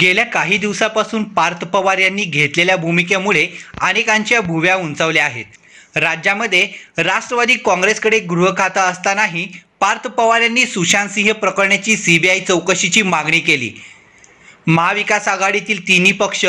गेल्या काही दिवसापासून पार्थ पवार यांनी घेतलेल्या भूमिकेमुळे अनेकांच्या भुव्या उंचावल्या आहेत राज्यामध्ये राष्ट्रवादी काँग्रेसकडे गृह खाता असतानाही पार्थ पवार यांनी सुशांत सिंह प्रकरणाची सीबीआय चौकशीची मागणी केली महाविकास आघाडीतील तिन्ही पक्ष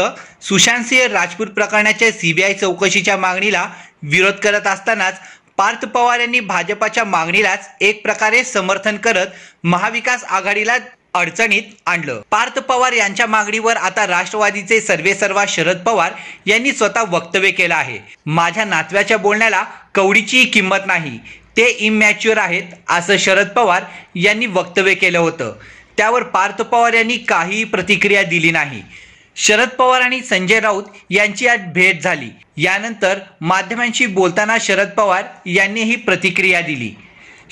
सुशांत सिंह राजपूत प्रकरणाच्या सीबीआय चौकशीच्या मागणीला विरोध करत असतानाच पार्थ पवार यांनी भाजपाच्या मागणीलाच एक प्रकारे समर्थन करत महाविकास आघाडीला अडचणीत आणलं पार्थ पवार यांच्या मागणीवर आता राष्ट्रवादीचे सर्वेसर्वा शरद पवार यांनी स्वतः वक्तव्य केलं आहे माझ्या नातव्याच्या बोलण्याला कवडीचीही किंमत नाही ते इमॅच्युअर आहेत असं शरद पवार यांनी वक्तव्य केलं होतं त्यावर पार्थ पवार यांनी काहीही प्रतिक्रिया दिली नाही शरद पवार आणि संजय राऊत यांची आज भेट झाली यानंतर माध्यमांशी बोलताना शरद पवार यांनी ही प्रतिक्रिया दिली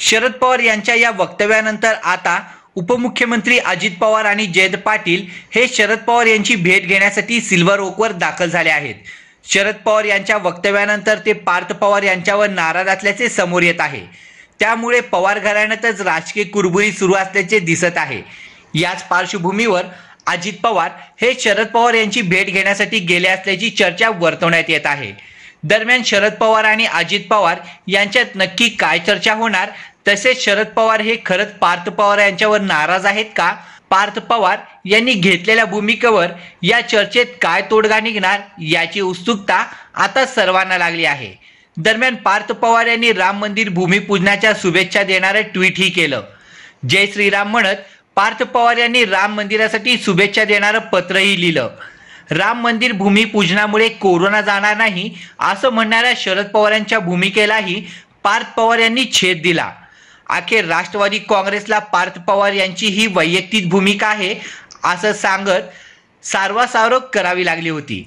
शरद पवार यांच्या या वक्तव्यानंतर आता उपमुख्यमंत्री अजित पवार आणि जयंत पाटील हे शरद पवार यांची भेट घेण्यासाठी सिल्वर ओकवर दाखल झाले आहेत शरद पवार यांच्या वक्तव्यानंतर ते पार्थ पवार यांच्यावर नाराज असल्याचे समोर येत आहे त्यामुळे पवार घराण्यातच राजकीय कुरबुरी सुरू असल्याचे दिसत आहे याच पार्श्वभूमीवर अजित पवार हे शरद पवार यांची भेट घेण्यासाठी गेले असल्याची चर्चा वर्तवण्यात येत आहे दरम्यान शरद पवार आणि अजित पवार यांच्यात नक्की काय चर्चा होणार तसेच शरद पवार हे खरंच पार्थ पवार यांच्यावर नाराज आहेत का पार्थ पवार यांनी घेतलेल्या भूमिकेवर या चर्चेत काय तोडगा निघणार याची उत्सुकता आता सर्वांना लागली आहे दरम्यान पार्थ पवार यांनी राम मंदिर भूमिपूजनाच्या शुभेच्छा देणारं ट्विटही केलं जय श्रीराम म्हणत पार्थ पवार यांनी राम मंदिरासाठी शुभेच्छा देणारं पत्रही लिहिलं राम मंदिर भूमिपूजनामुळे कोरोना जाणार नाही असं म्हणणाऱ्या शरद पवार यांच्या भूमिकेलाही पार्थ पवार यांनी छेद दिला अखेर राष्ट्रवादी काँग्रेसला पार्थ पवार यांची ही वैयक्तिक भूमिका आहे असं सांगत सारवासारव करावी लागली होती